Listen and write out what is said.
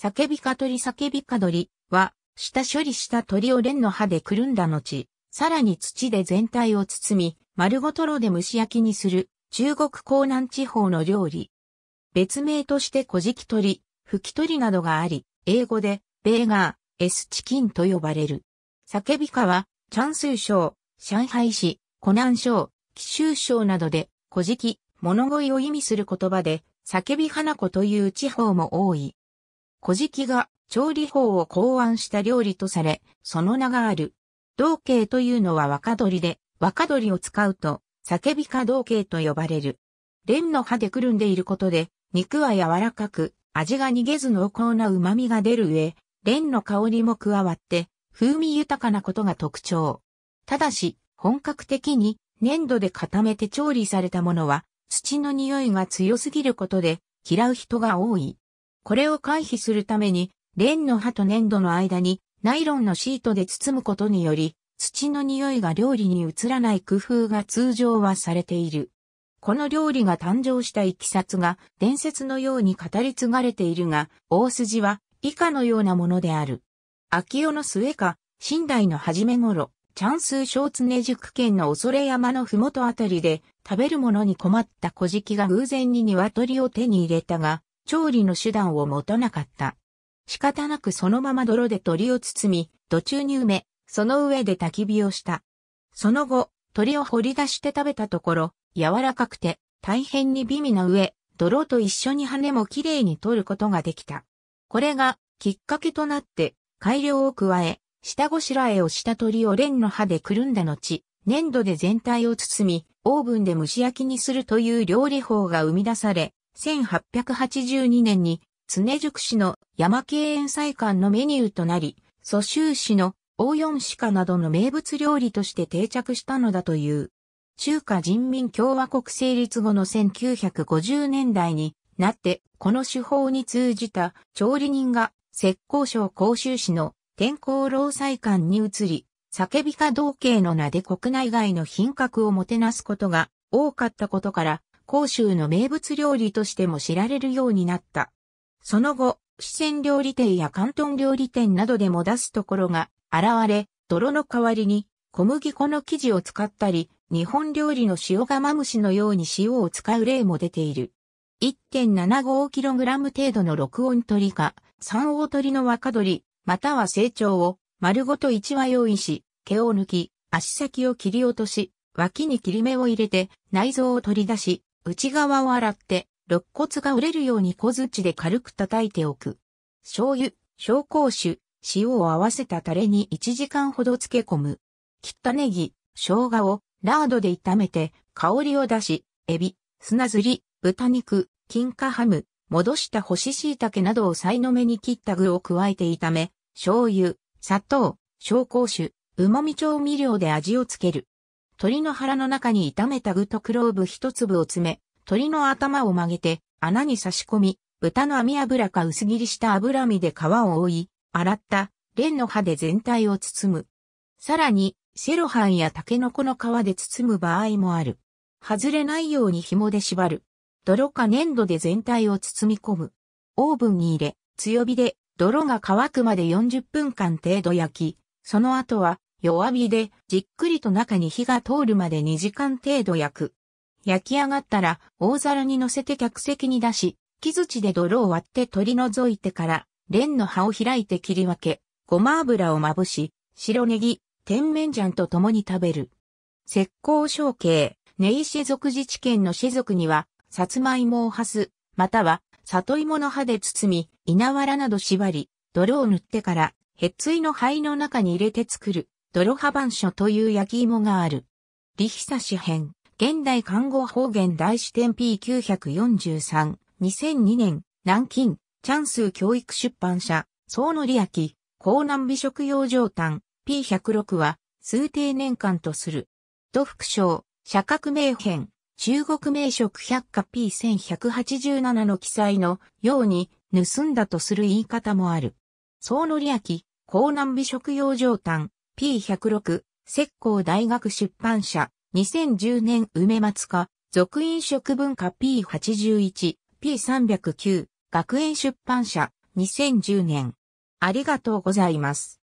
叫びか鳥叫びか鳥は、下処理した鳥を蓮の葉でくるんだ後、さらに土で全体を包み、丸ごとろで蒸し焼きにする、中国江南地方の料理。別名として小敷鳥、吹き鳥などがあり、英語で、ベーガー、エスチキンと呼ばれる。叫びかは、チャンスー省、上海市、湖南省、貴州省などで、小敷、物乞いを意味する言葉で、叫び花子という地方も多い。古事記が調理法を考案した料理とされ、その名がある。道慶というのは若鳥で、若鳥を使うと、叫びか道慶と呼ばれる。蓮の葉でくるんでいることで、肉は柔らかく、味が逃げず濃厚な旨味が出る上、蓮の香りも加わって、風味豊かなことが特徴。ただし、本格的に粘土で固めて調理されたものは、土の匂いが強すぎることで、嫌う人が多い。これを回避するために、レンの葉と粘土の間にナイロンのシートで包むことにより、土の匂いが料理に移らない工夫が通常はされている。この料理が誕生したいきさつが伝説のように語り継がれているが、大筋は以下のようなものである。秋代の末か、新代の初め頃、チャンスーツネ塾県の恐れ山のふもとあたりで、食べるものに困った小敷が偶然に鶏を手に入れたが、調理の手段を持たなかった。仕方なくそのまま泥で鶏を包み、土中に埋め、その上で焚き火をした。その後、鳥を掘り出して食べたところ、柔らかくて、大変に美味な上、泥と一緒に羽もきれいに取ることができた。これが、きっかけとなって、改良を加え、下ごしらえをした鳥を蓮の葉でくるんだ後、粘土で全体を包み、オーブンで蒸し焼きにするという料理法が生み出され、1882年に常宿市の山慶園祭館のメニューとなり、蘇州市の大四鹿などの名物料理として定着したのだという。中華人民共和国成立後の1950年代になって、この手法に通じた調理人が浙江省甲州市の天候労災館に移り、叫びか同慶の名で国内外の品格をもてなすことが多かったことから、広州の名物料理としても知られるようになった。その後、四川料理店や関東料理店などでも出すところが現れ、泥の代わりに小麦粉の生地を使ったり、日本料理の塩釜虫のように塩を使う例も出ている。1.75kg 程度の六音鳥か、三大鳥の若鳥、または成長を丸ごと一羽用意し、毛を抜き、足先を切り落とし、脇に切り目を入れて内臓を取り出し、内側を洗って、肋骨が折れるように小槌で軽く叩いておく。醤油、紹興酒、塩を合わせたタレに1時間ほど漬け込む。切ったネギ、生姜をラードで炒めて香りを出し、エビ、砂ずり、豚肉、金華ハム、戻した干し椎茸などをさいの目に切った具を加えて炒め、醤油、砂糖、紹興酒、旨味調味料で味をつける。鳥の腹の中に炒めた具とクローブ一粒を詰め、鳥の頭を曲げて穴に差し込み、豚の網油か薄切りした油身で皮を覆い、洗った蓮の葉で全体を包む。さらに、セロハンやタケノコの皮で包む場合もある。外れないように紐で縛る。泥か粘土で全体を包み込む。オーブンに入れ、強火で泥が乾くまで40分間程度焼き、その後は弱火でじっくりと中に火が通るまで2時間程度焼く。焼き上がったら大皿に乗せて客席に出し、木槌で泥を割って取り除いてから、蓮の葉を開いて切り分け、ごま油をまぶし、白ネギ、甜麺醤と共に食べる。石膏小径、根石属自治県の士族には、さつまいもをはす、または、里芋の葉で包み、稲わらなど縛り、泥を塗ってから、へっついの灰の中に入れて作る。泥破番書という焼き芋がある。リヒサシ編、現代看護方言大視点 P943、2002年、南京、チャンス教育出版社、総のり焼き、江南美食用上端、P106 は、数定年間とする。土副賞、社革名編、中国名食百科 P1187 の記載のように、盗んだとする言い方もある。総のり焼き、江南美食用上端、P106、石膏大学出版社、2010年梅松科、俗飲食文化 P81、P309、学園出版社、2010年。ありがとうございます。